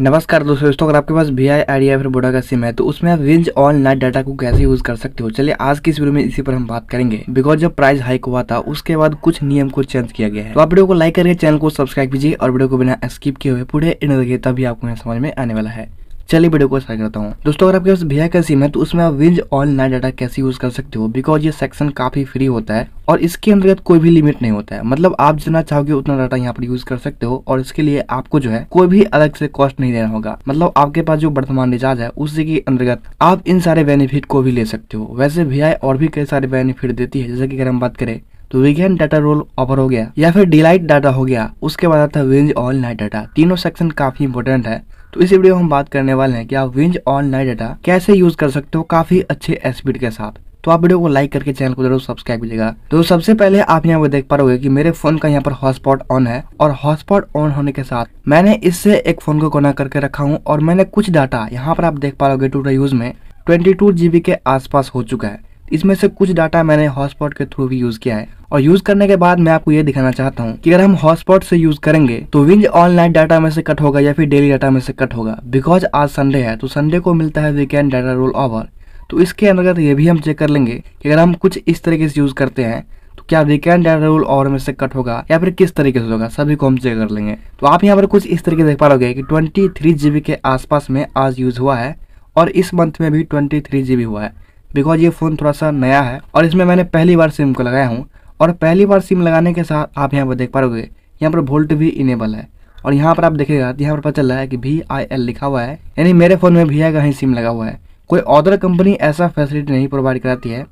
नमस्कार दोस्तों दोस्तों अगर आपके पास वी आई आइडिया फिर बोडा का सिम है तो उसमें आप विंज ऑल नाइट डाटा को कैसे यूज कर सकते हो चलिए आज की इस वीडियो में इसी पर हम बात करेंगे बिकॉज जब प्राइस हाइक हुआ था उसके बाद कुछ नियम को चेंज किया गया है तो आप वीडियो को लाइक करके चैनल को सब्सक्राइब कीजिए और वीडियो को बिना स्किप किए हुए पूरे तभी आपको समझ में आने वाला है चलिए वीडियो को स्टार्ट करता हूँ दोस्तों अगर आपके पास भैया का सिम है तो उसमें आप विंज ऑल नाइट डाटा कैसे यूज कर सकते हो बिकॉज ये सेक्शन काफी फ्री होता है और इसके अंतर्गत कोई भी लिमिट नहीं होता है मतलब आप जितना चाहोगे उतना डाटा यहाँ पर यूज कर सकते हो और इसके लिए आपको जो है कोई भी अलग से कॉस्ट नहीं देना होगा मतलब आपके पास जो वर्तमान रिचार्ज है उसी के अंतर्गत आप इन सारे बेनिफिट को भी ले सकते हो वैसे भैया और भी कई सारे बेनिफिट देती है जैसे की अगर हम बात करें तो डाटा रोल ओवर हो गया या फिर डिलाइट डाटा हो गया उसके बाद आता है विंज ऑल नाइट डाटा तीनों सेक्शन काफी इंपोर्टेंट है तो इस वीडियो में हम बात करने वाले हैं कि आप विंज ऑल नाइट डाटा कैसे यूज कर सकते हो काफी अच्छे स्पीड के साथ तो आप वीडियो को लाइक करके चैनल को जरूर सब्सक्राइब कीजिएगा तो सबसे पहले आप यहाँ पर देख पा रहे कि मेरे फोन का यहाँ पर हॉटस्पॉट ऑन है और हॉटस्पॉट ऑन होने के साथ मैंने इससे एक फोन को कोना करके रखा हूँ और मैंने कुछ डाटा यहाँ पर आप देख पा रहे टूटा यूज में ट्वेंटी टू जीबी के आसपास हो चुका है इसमें से कुछ डाटा मैंने हॉटस्पॉट के थ्रू भी यूज किया है और यूज करने के बाद मैं आपको ये दिखाना चाहता हूँ कि अगर हम हॉटस्पॉट से यूज करेंगे तो विंज ऑनलाइन डाटा में से कट होगा या फिर डेली डाटा में से कट होगा बिकॉज आज संडे है तो संडे को मिलता है वीकेंड डाटा रोल ओवर तो इसके अंतर्गत ये भी हम चेक कर लेंगे कि अगर हम कुछ इस तरीके से यूज करते हैं तो क्या वीकेंड डाटा रोल ओवर में से कट होगा या फिर किस तरीके से होगा सभी को हम चेक कर लेंगे तो आप यहाँ पर कुछ इस तरीके से देख पा रहे कि ट्वेंटी के आसपास में आज यूज हुआ है और इस मंथ में भी ट्वेंटी हुआ है बिकॉज ये फ़ोन थोड़ा सा नया है और इसमें मैंने पहली बार सिम को लगाया हूँ और पहली बार सिम लगाने के साथ आप यहाँ पर देख पाओगे यहाँ पर वोल्ट भी इनेबल है और यहाँ पर आप देखेगा तो यहाँ पर पता चल रहा है कि वी आई एल लिखा हुआ है यानी मेरे फ़ोन में वी आई का ही सिम लगा हुआ है कोई अदर कंपनी ऐसा फैसिलिटी नहीं प्रोवाइड कराती है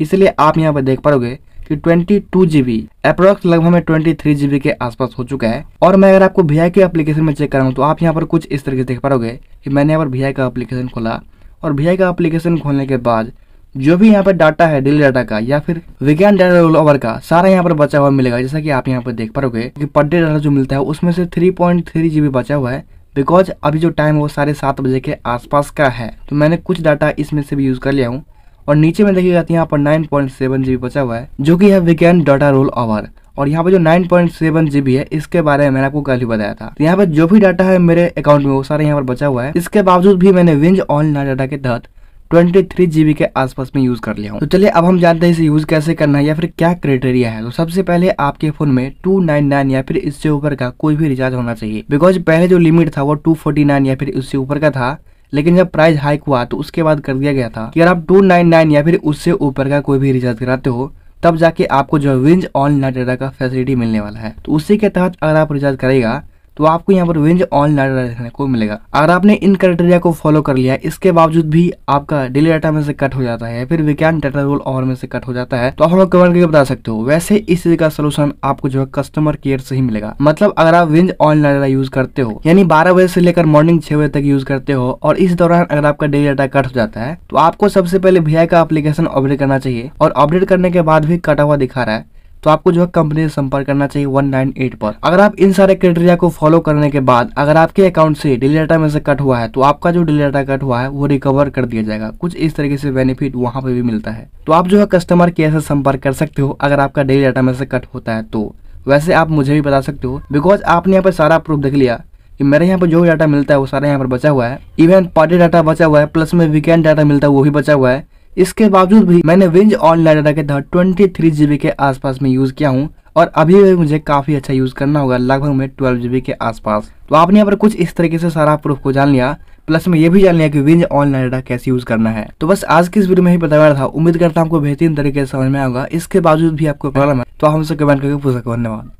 इसलिए आप यहाँ पर देख पाओगे कि 22 जीबी अप्रोक्स लगभग में 23 जीबी के आसपास हो चुका है और मैं अगर आपको वी आई के एप्लीकेशन में चेक कराऊँ तो आप यहाँ पर कुछ इस तरह से देख पाओगे कि मैंने यहाँ पर वी आई का एप्लीकेशन खोला और भी का एप्लीकेशन खोलने के बाद जो भी यहाँ पर डाटा है डेली डाटा का या फिर विज्ञान डाटा रोल ओवर का सारा यहाँ पर बचा हुआ मिलेगा जैसा कि आप यहाँ पर देख पाओगे कि पर डे डाटा जो मिलता है उसमें से थ्री पॉइंट थ्री जी बी बचा हुआ है बिकॉज अभी जो टाइम है वो साढ़े सात बजे के आसपास का है तो मैंने कुछ डाटा इसमें से भी यूज़ कर लिया हूँ और नीचे में देखिएगा तो यहाँ पर नाइन पॉइंट सेवन जी बचा हुआ है जो की है विज्ञान डाटा रोल ओवर और यहाँ पर जो 9.7 पॉइंट है इसके बारे में मैंने आपको कल ही बताया था तो यहाँ पर जो भी डाटा है मेरे अकाउंट में वो सारा यहाँ पर बचा हुआ है इसके बावजूद भी मैंने विंज ऑनलाइन डाटा के तहत ट्वेंटी थ्री जीबी के आसपास में यूज कर लिया हूँ तो चलिए अब हम जानते हैं इसे यूज कैसे करना है या फिर क्या क्राइटेरिया है तो सबसे पहले आपके फोन में 299 या फिर इससे ऊपर का कोई भी रिचार्ज होना चाहिए बिकॉज पहले जो लिमिट था वो 249 या फिर इससे ऊपर का था लेकिन जब प्राइस हाइक हुआ तो उसके बाद कर दिया गया था कि अगर आप 299 या फिर उससे ऊपर का कोई भी रिचार्ज कराते हो तब जाके आपको जो विंज ऑन डेटा का फैसिलिटी मिलने वाला है तो उसी के तहत अगर आप रिचार्ज करेगा तो आपको यहाँ पर विंज ऑनलाइन देखने को मिलेगा अगर आपने इन क्राइटेरिया को फॉलो कर लिया इसके बावजूद भी आपका डेली डाटा में से कट हो जाता है फिर विज्ञान डाटा रोल और में से कट हो जाता है तो आप लोग कमेंट करके बता सकते हो वैसे इस चीज का सोल्यूशन आपको जो है कस्टमर केयर से ही मिलेगा मतलब अगर आप विंज ऑनलाइन डाटा यूज करते हो यानी बारह बजे से लेकर मॉर्निंग छह बजे तक यूज करते हो और इस दौरान अगर आपका डेली डाटा कट हो जाता है तो आपको सबसे पहले वी का अप्लीकेशन अपडेट करना चाहिए और अपडेट करने के बाद भी कटा हुआ दिखा रहा है तो आपको जो है कंपनी से संपर्क करना चाहिए 198 पर अगर आप इन सारे क्राइटेरिया को फॉलो करने के बाद अगर आपके अकाउंट से डेली डाटा में से कट हुआ है तो आपका जो डेली डाटा कट हुआ है वो रिकवर कर दिया जाएगा कुछ इस तरीके से बेनिफिट वहाँ पे भी मिलता है तो आप जो है कस्टमर केयर से संपर्क कर सकते हो अगर आपका डेली डाटा में से कट होता है तो वैसे आप मुझे भी बता सकते हो बिकॉज आपने यहाँ पर सारा प्रूफ देख लिया कि मेरे यहाँ पर जो डाटा मिलता है वो सारा यहाँ पर बचा हुआ है इवन पार्टी डाटा बचा हुआ है प्लस में वीकेंड डाटा मिलता है वो भी बचा हुआ है इसके बावजूद भी मैंने विंज ऑन डाटा के तहत ट्वेंटी थ्री जीबी के आसपास में यूज किया हूँ और अभी भी मुझे काफी अच्छा यूज करना होगा लगभग मैं ट्वेल्व जीबी के आसपास तो आपने यहाँ पर कुछ इस तरीके से सारा प्रूफ को जान लिया प्लस में ये भी जान लिया कि विंज ऑनलाइन डाटा कैसे यूज करना है तो बस आज की इस वीडियो में ही बताया था उम्मीद करता हूँ आपको बेहतरीन तरीके से समझ में आएगा इसके बावजूद भी आपको प्रॉब्लम है तो हमसे कमेंट करके पूछ सकते धन्यवाद